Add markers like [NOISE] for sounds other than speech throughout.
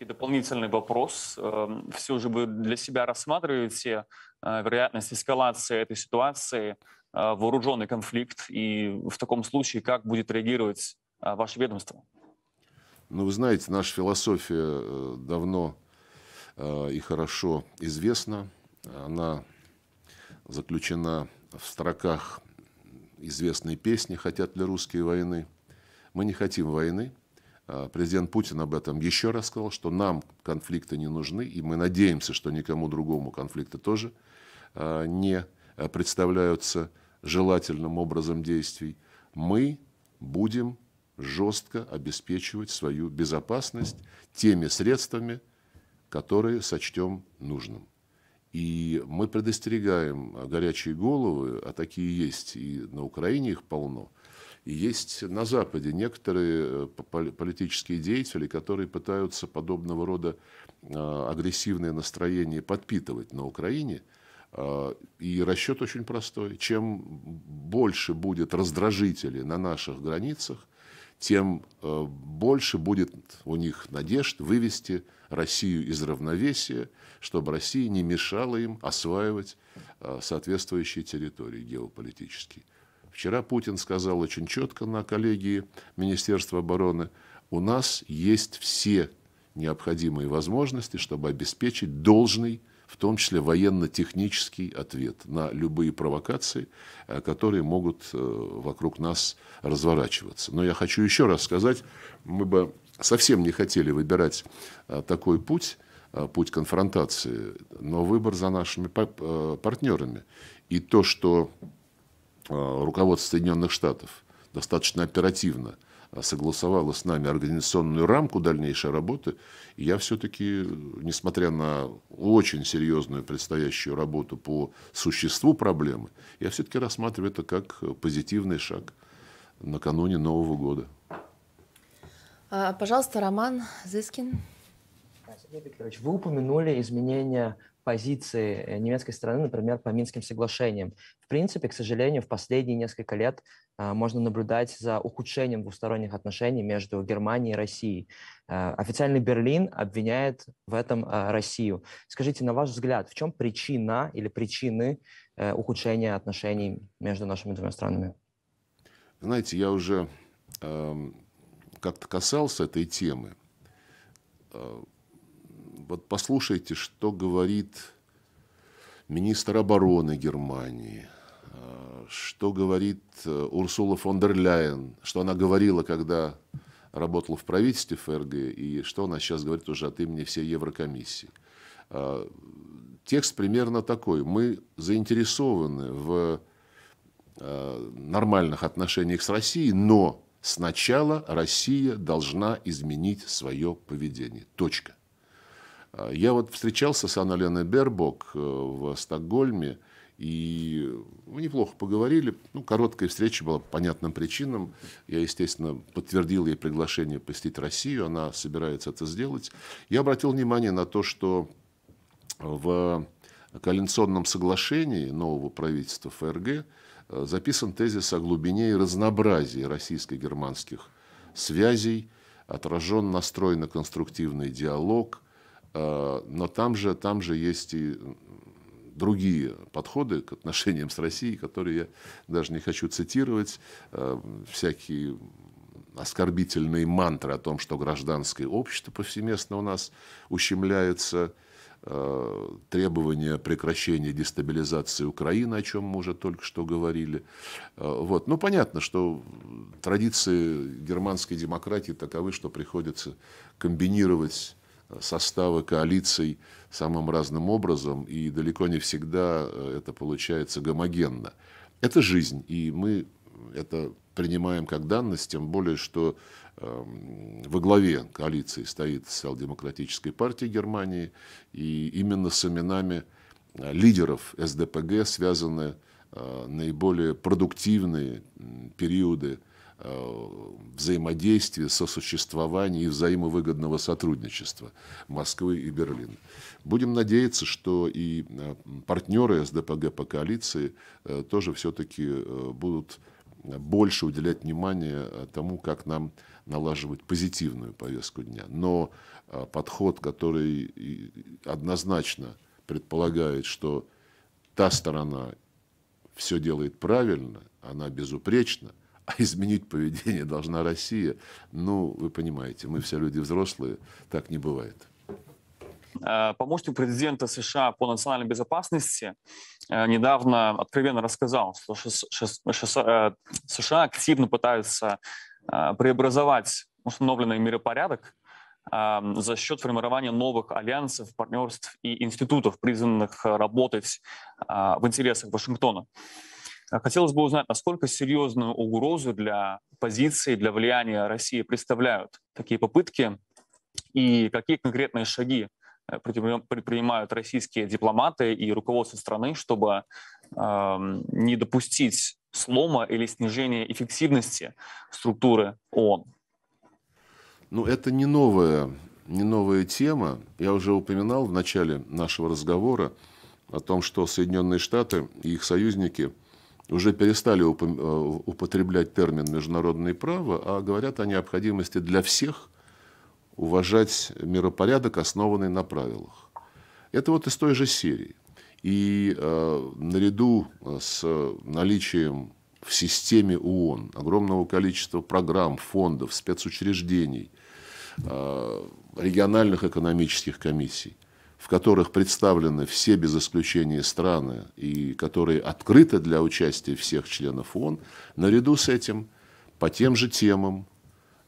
И дополнительный вопрос. Эм, Все же вы для себя рассматриваете э, вероятность эскалации этой ситуации, э, вооруженный конфликт, и в таком случае как будет реагировать э, ваше ведомство? Ну, вы знаете, наша философия давно и хорошо известна. Она заключена в строках известной песни «Хотят ли русские войны?». Мы не хотим войны, а, президент Путин об этом еще раз сказал, что нам конфликты не нужны, и мы надеемся, что никому другому конфликты тоже а, не а, представляются желательным образом действий. Мы будем жестко обеспечивать свою безопасность теми средствами, которые сочтем нужным. И мы предостерегаем горячие головы, а такие есть и на Украине их полно – и есть на Западе некоторые э, политические деятели, которые пытаются подобного рода э, агрессивные настроения подпитывать на Украине. Э, и расчет очень простой. Чем больше будет раздражителей на наших границах, тем больше будет у них надежд вывести Россию из равновесия, чтобы Россия не мешала им осваивать соответствующие территории геополитические. Вчера Путин сказал очень четко на коллегии Министерства обороны, у нас есть все необходимые возможности, чтобы обеспечить должный, в том числе военно-технический ответ на любые провокации, э, которые могут э, вокруг нас разворачиваться. Но я хочу еще раз сказать, мы бы совсем не хотели выбирать э, такой путь, путь конфронтации, но выбор за нашими партнерами. И то, что Э, руководство Соединенных Штатов достаточно оперативно э, согласовало с нами организационную рамку дальнейшей работы, и я все-таки, несмотря на очень серьезную предстоящую работу по существу проблемы, я все-таки рассматриваю это как позитивный шаг накануне Нового года. А, пожалуйста, Роман Зыскин. вы упомянули изменения позиции э, немецкой стороны, например, по Минским соглашениям. В принципе, к сожалению, в последние несколько лет а, можно наблюдать за ухудшением двусторонних отношений между Германией и Россией. А, официальный Берлин обвиняет в этом а, Россию. Скажите, на ваш взгляд, в чем причина или причины э, ухудшения отношений между нашими двумя странами? Знаете, я уже э, как-то касался этой темы э, вот послушайте, что говорит министр обороны Германии, э, что говорит э, Урсула фон дер Ляйен, что она говорила, когда работала в правительстве ФРГ, и что она сейчас говорит уже от имени всей Еврокомиссии. Э, текст примерно такой. Мы заинтересованы в нормальных отношениях с Россией, но сначала Россия должна изменить свое поведение. Точка. Я вот встречался с Анной-Леной Бербок э, в Стокгольме, и мы неплохо поговорили. Ну, короткая встреча была по понятным причинам. Я, естественно, подтвердил ей приглашение посетить Россию. Она собирается это сделать. Я обратил внимание на то, что в коалиционном соглашении нового правительства ФРГ э, записан тезис о глубине и разнообразии российско-германских связей, отражен настрой на конструктивный диалог – Э, но там же, там же есть и другие подходы к отношениям с Россией, которые я даже не хочу цитировать, э, всякие оскорбительные мантры о том, что гражданское общество повсеместно у нас ущемляется, э, требования прекращения дестабилизации Украины, о чем мы уже только что говорили. Вот. Ну, понятно, что традиции германской демократии таковы, что приходится комбинировать составы коалиций самым разным образом, и далеко не всегда э, это получается гомогенно. Это жизнь, и мы это принимаем как данность, тем более, что эм, во главе коалиции стоит социал демократическая партия Германии, и именно с именами э, лидеров СДПГ связаны э, наиболее продуктивные периоды взаимодействия, сосуществования и взаимовыгодного сотрудничества Москвы и Берлина. Будем надеяться, что и а, партнеры СДПГ по коалиции э, тоже все-таки э, будут больше уделять внимание э, тому, как нам налаживать позитивную повестку дня. Но а, подход, который однозначно предполагает, что та сторона все делает правильно, она безупречна, а [LAUGHS] изменить поведение должна Россия. Ну, вы понимаете, мы все люди взрослые, так не бывает. Э, Помощник президента США по национальной безопасности э, недавно откровенно рассказал, что э, США активно пытаются преобразовать установленный миропорядок за счет формирования новых альянсов, партнерств и институтов, призванных работать в интересах Вашингтона. А хотелось бы узнать, насколько серьезную угрозу для позиции, для влияния России представляют такие попытки и какие конкретные шаги э, предпринимают российские дипломаты и руководство страны, чтобы э, не допустить слома или снижения эффективности структуры ООН? Ну, это не новая, не новая тема. Я уже упоминал в начале нашего разговора о том, что Соединенные Штаты и их союзники уже перестали э, употреблять термин «международное право», а говорят о необходимости для всех уважать миропорядок, основанный на правилах. Это вот из той же серии. И э, наряду э, с наличием в системе ООН огромного количества программ, фондов, спецучреждений, э, региональных экономических комиссий – в которых представлены все без исключения страны и которые открыты для участия всех членов ООН, наряду с этим по тем же темам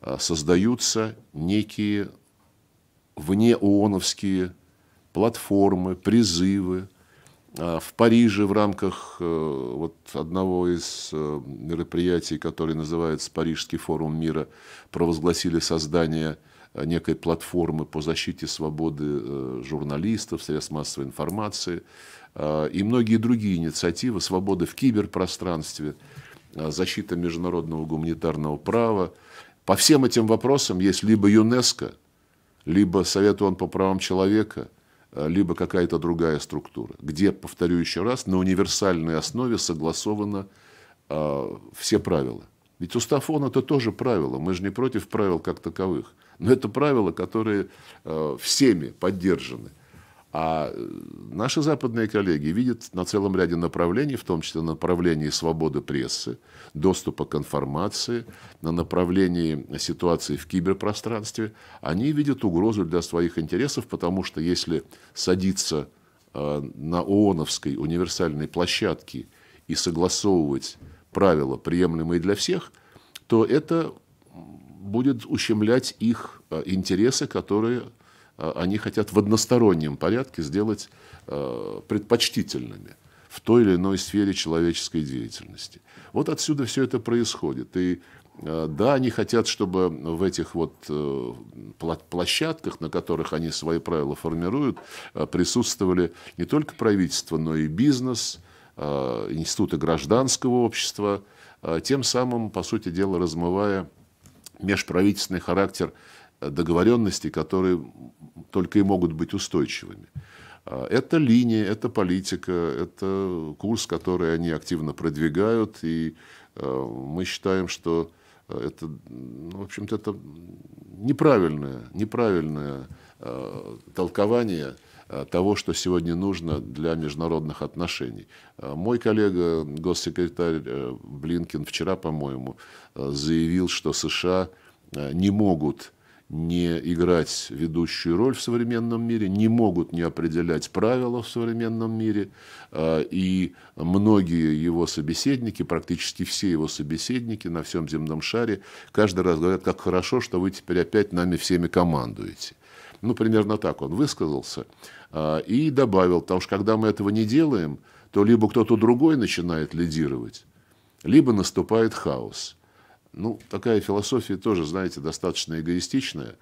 а, создаются некие вне ООНовские платформы, призывы. А, в Париже в рамках э, вот одного из э, мероприятий, которое называется «Парижский форум мира», провозгласили создание – Э, некой платформы по защите свободы э, журналистов, средств массовой информации э, и многие другие инициативы, свобода в киберпространстве, защита международного гуманитарного права. По всем этим вопросам есть либо ЮНЕСКО, либо Совет ООН по правам человека, либо какая-то другая структура, где, повторю еще раз, на универсальной основе согласовано все правила. Ведь устав ООН это тоже правило, мы же не против правил как таковых. Но это правила, которые э, всеми поддержаны. А э, наши западные коллеги видят на целом ряде направлений, в том числе на направлении свободы прессы, доступа к информации, на направлении ситуации в киберпространстве, они видят угрозу для своих интересов, потому что если садиться э, на ООНовской универсальной площадке и согласовывать правила, приемлемые для всех, то это будет ущемлять их э, интересы, которые э, они хотят в одностороннем порядке сделать э, предпочтительными в той или иной сфере человеческой деятельности. Вот отсюда все это происходит. И да, они хотят, чтобы в этих вот площадках, на которых они свои правила формируют, присутствовали не только правительство, но и бизнес, институты гражданского общества, тем самым, по сути дела, размывая межправительственный характер э, договоренностей, которые только и могут быть устойчивыми. А, это линия, это политика, это курс, который они активно продвигают, и э, мы считаем, что э, это, ну, в общем-то, это неправильное, неправильное толкование Э, того, что сегодня нужно для международных отношений. Э, мой коллега, госсекретарь э, Блинкин, вчера, по-моему, заявил, что США не могут не играть ведущую роль в современном мире, не могут не определять правила в современном мире. И многие его собеседники, практически все его собеседники на всем земном шаре, каждый раз говорят, как хорошо, что вы теперь опять нами всеми командуете. Ну, примерно так он высказался. А, и добавил, потому что когда мы этого не делаем, то либо кто-то другой начинает лидировать, либо наступает хаос. Ну, такая философия тоже, знаете, достаточно эгоистичная.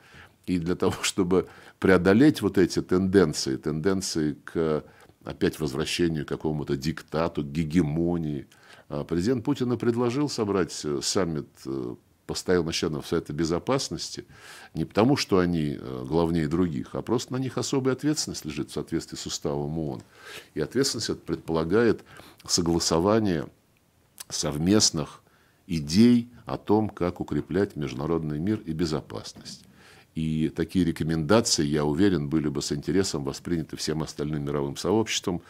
И для того, [LAUGHS] чтобы преодолеть вот эти тенденции, тенденции к опять возвращению к какому-то диктату, к гегемонии, а, президент Путина предложил собрать э, саммит э, постоянных членов Совета Безопасности, не потому, что они э, главнее других, а просто на них особая ответственность лежит в соответствии с уставом ООН. И ответственность это предполагает согласование совместных идей о том, как укреплять международный мир и безопасность. И такие рекомендации, я уверен, были бы с интересом восприняты всем остальным мировым сообществом,